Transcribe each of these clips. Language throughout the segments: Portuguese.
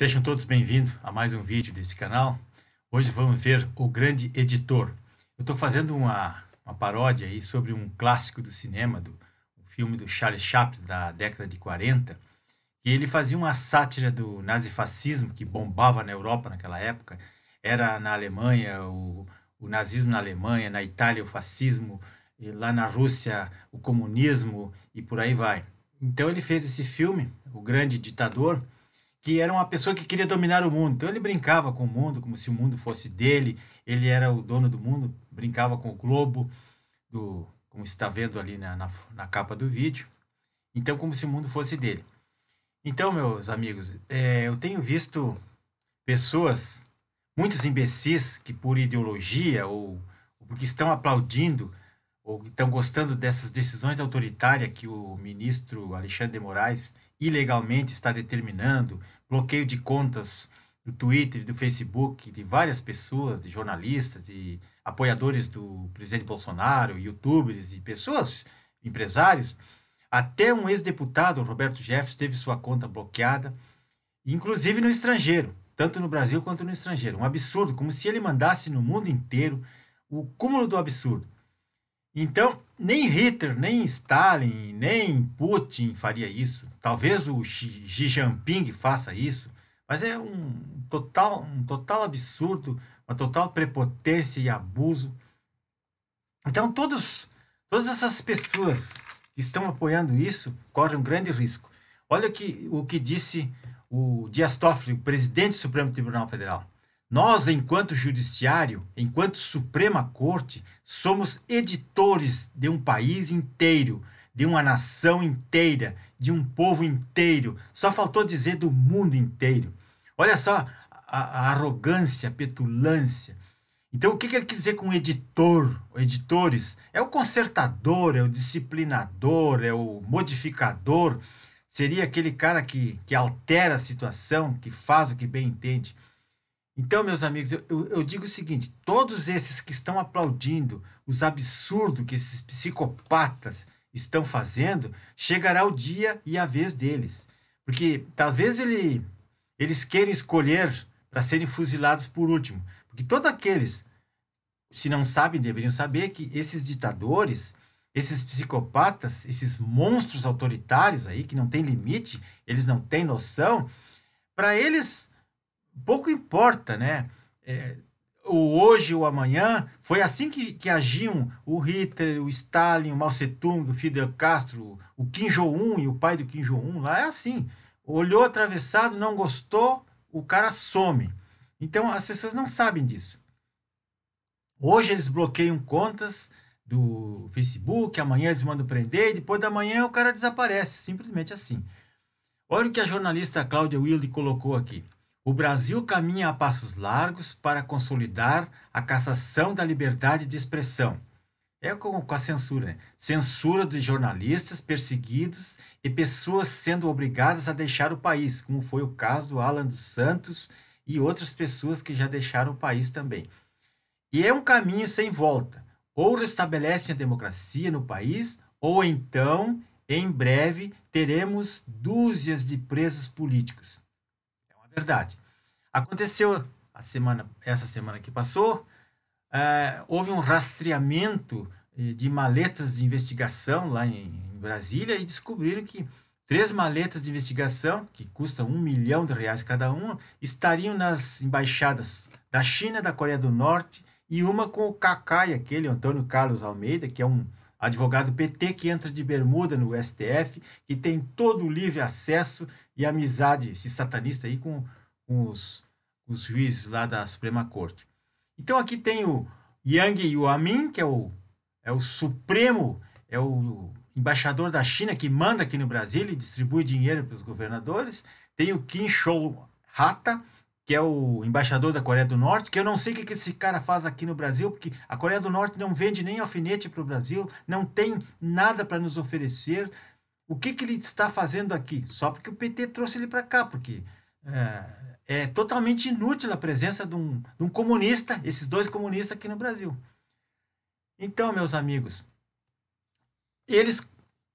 Sejam todos bem-vindos a mais um vídeo desse canal. Hoje vamos ver O Grande Editor. Eu estou fazendo uma, uma, paródia aí sobre um clássico do cinema, do um filme do Charles Chaplin da década de 40, que ele fazia uma sátira do nazifascismo que bombava na Europa naquela época. Era na Alemanha o, o nazismo na Alemanha, na Itália o fascismo, lá na Rússia o comunismo e por aí vai. Então ele fez esse filme, O Grande Ditador, que era uma pessoa que queria dominar o mundo. Então ele brincava com o mundo, como se o mundo fosse dele, ele era o dono do mundo, brincava com o globo, do, como está vendo ali na, na, na capa do vídeo. Então, como se o mundo fosse dele. Então, meus amigos, é, eu tenho visto pessoas, muitos imbecis, que por ideologia ou, ou porque estão aplaudindo ou estão gostando dessas decisões autoritárias que o ministro Alexandre de Moraes ilegalmente está determinando, bloqueio de contas do Twitter, do Facebook, de várias pessoas, de jornalistas, de apoiadores do presidente Bolsonaro, youtubers e pessoas, empresários. Até um ex-deputado, Roberto Jefferson, teve sua conta bloqueada, inclusive no estrangeiro, tanto no Brasil quanto no estrangeiro. Um absurdo, como se ele mandasse no mundo inteiro o cúmulo do absurdo. Então, nem Hitler, nem Stalin, nem Putin faria isso. Talvez o Xi Jinping faça isso, mas é um total, um total absurdo, uma total prepotência e abuso. Então, todos, todas essas pessoas que estão apoiando isso correm um grande risco. Olha que, o que disse o Dias Toffoli, o presidente do Supremo Tribunal Federal. Nós, enquanto Judiciário, enquanto Suprema Corte, somos editores de um país inteiro, de uma nação inteira, de um povo inteiro. Só faltou dizer do mundo inteiro. Olha só a, a arrogância, a petulância. Então, o que, que ele quer dizer com editor, editores? É o consertador, é o disciplinador, é o modificador. Seria aquele cara que, que altera a situação, que faz o que bem entende. Então, meus amigos, eu, eu, digo o seguinte: todos esses que estão aplaudindo os absurdos que esses psicopatas estão fazendo, chegará o dia e a vez deles. Porque talvez ele, eles queiram escolher para serem fuzilados por último. Porque todos aqueles, se não sabem, deveriam saber que esses ditadores, esses psicopatas, esses monstros autoritários aí, que não tem limite, eles não têm noção, para eles pouco importa, né? É, o hoje ou amanhã, foi assim que, que agiam o Hitler, o Stalin, o Mao Tse-tung, o Fidel Castro, o Kim Jong-un e o pai do Kim Jong-un. Lá é assim: olhou atravessado, não gostou, o cara some. Então as pessoas não sabem disso. Hoje eles bloqueiam contas do Facebook, amanhã eles mandam prender, e depois da manhã o cara desaparece, simplesmente assim. Olha o que a jornalista Cláudia Wilde colocou aqui o Brasil caminha a passos largos para consolidar a cassação da liberdade de expressão. É com, a censura, né? Censura de jornalistas perseguidos e pessoas sendo obrigadas a deixar o país, como foi o caso do Alan dos Santos e outras pessoas que já deixaram o país também. E é um caminho sem volta. Ou restabelecem a democracia no país, ou então, em breve, teremos dúzias de presos políticos verdade. Aconteceu a semana, essa semana que passou, é, houve um rastreamento eh, de maletas de investigação lá em, em Brasília e descobriram que Três maletas de investigação, que custam um milhão de reais cada uma, estariam nas embaixadas da China, da Coreia do Norte e uma com o Kakai, aquele Antônio Carlos Almeida, que é um advogado PT que entra de bermuda no STF, que tem todo o livre acesso e amizade, esse satanista aí, com, com os, os juízes lá da Suprema Corte. Então aqui tem o Yang Yuamin, que é o, é o supremo, é o embaixador da China que manda aqui no Brasil e distribui dinheiro para os governadores. Tem o Kim Shou Hata, que é o embaixador da Coreia do Norte, que eu não sei o que esse cara faz aqui no Brasil, porque a Coreia do Norte não vende nem alfinete para o Brasil, não tem nada para nos oferecer. O que, que ele está fazendo aqui? Só porque o PT trouxe ele para cá, porque é, é, totalmente inútil a presença de um, de um comunista, esses dois comunistas aqui no Brasil. Então, meus amigos, eles,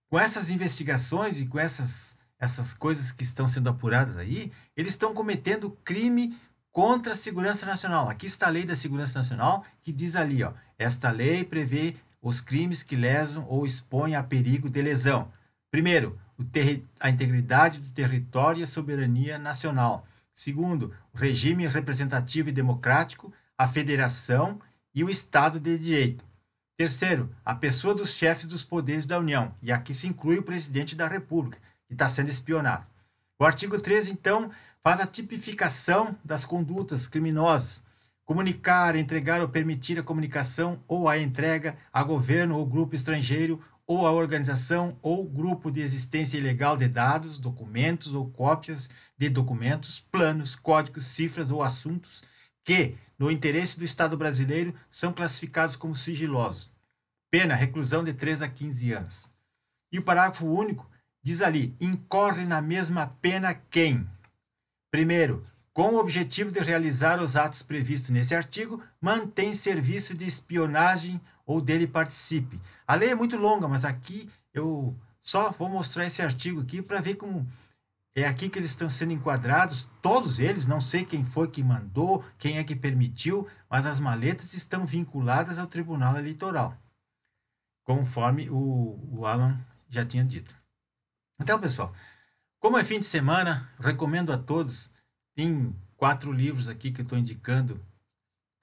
com essas investigações e com essas essas coisas que estão sendo apuradas aí, eles estão cometendo crime contra a segurança nacional. Aqui está a lei da segurança nacional que diz ali, ó, esta lei prevê os crimes que lesam ou expõem a perigo de lesão. Primeiro, a integridade do território e a soberania nacional. Segundo, o regime representativo e democrático, a federação e o Estado de Direito. Terceiro, a pessoa dos chefes dos poderes da União, e aqui se inclui o presidente da República está sendo espionado. O artigo 13, então, faz a tipificação das condutas criminosas. Comunicar, entregar ou permitir a comunicação ou a entrega a governo ou grupo estrangeiro ou a organização ou grupo de existência ilegal de dados, documentos ou cópias de documentos, planos, códigos, cifras ou assuntos que, no interesse do Estado brasileiro, são classificados como sigilosos. Pena, reclusão de 3 a 15 anos. E o parágrafo único Diz ali: incorre na mesma pena quem? Primeiro, com o objetivo de realizar os atos previstos nesse artigo, mantém serviço de espionagem ou dele participe. A lei é muito longa, mas aqui eu só vou mostrar esse artigo aqui para ver como é aqui que eles estão sendo enquadrados, todos eles, não sei quem foi que mandou, quem é que permitiu, mas as maletas estão vinculadas ao Tribunal Eleitoral, conforme o, o Alan já tinha dito. Então, pessoal, como é fim de semana, recomendo a todos. Tem quatro livros aqui que eu estou indicando.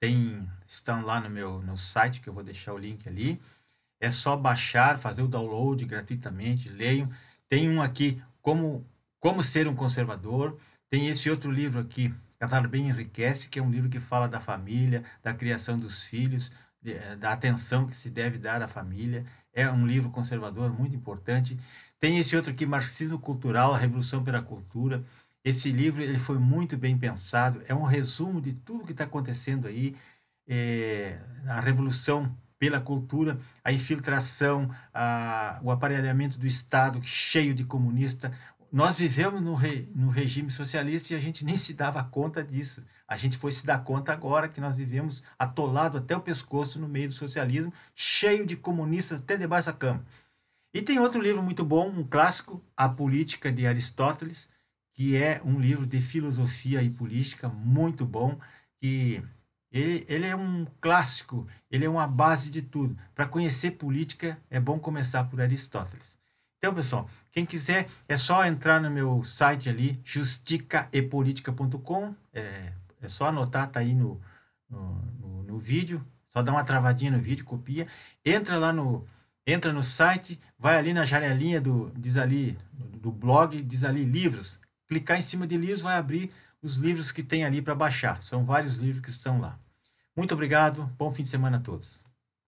Tem, estão lá no meu no site, que eu vou deixar o link ali. É só baixar, fazer o download gratuitamente, leiam. Tem um aqui, Como, Como Ser um Conservador. Tem esse outro livro aqui, Casar Bem Enriquece, que é um livro que fala da família, da criação dos filhos, eh, da atenção que se deve dar à família. É um livro conservador muito importante. Tem esse outro aqui, Marxismo Cultural, a Revolução pela Cultura. Esse livro ele foi muito bem pensado, é um resumo de tudo que está acontecendo aí, é, a revolução pela cultura, a infiltração, a, o aparelhamento do Estado cheio de comunista, nós vivemos no, re, no regime socialista e a gente nem se dava conta disso. A gente foi se dar conta agora que nós vivemos atolado até o pescoço no meio do socialismo, cheio de comunistas até debaixo da cama. E tem outro livro muito bom, um clássico, A Política de Aristóteles, que é um livro de filosofia e política muito bom, que ele, ele é um clássico, ele é uma base de tudo. Para conhecer política, é bom começar por Aristóteles. Então, pessoal, quem quiser é só entrar no meu site ali, justicaepolitica.com. É, é só anotar, tá aí no, no, no, no vídeo. Só dá uma travadinha no vídeo, copia. Entra lá no, entra no site, vai ali na janelinha do, diz ali, do blog, diz ali livros. Clicar em cima de livros vai abrir os livros que tem ali para baixar. São vários livros que estão lá. Muito obrigado, bom fim de semana a todos.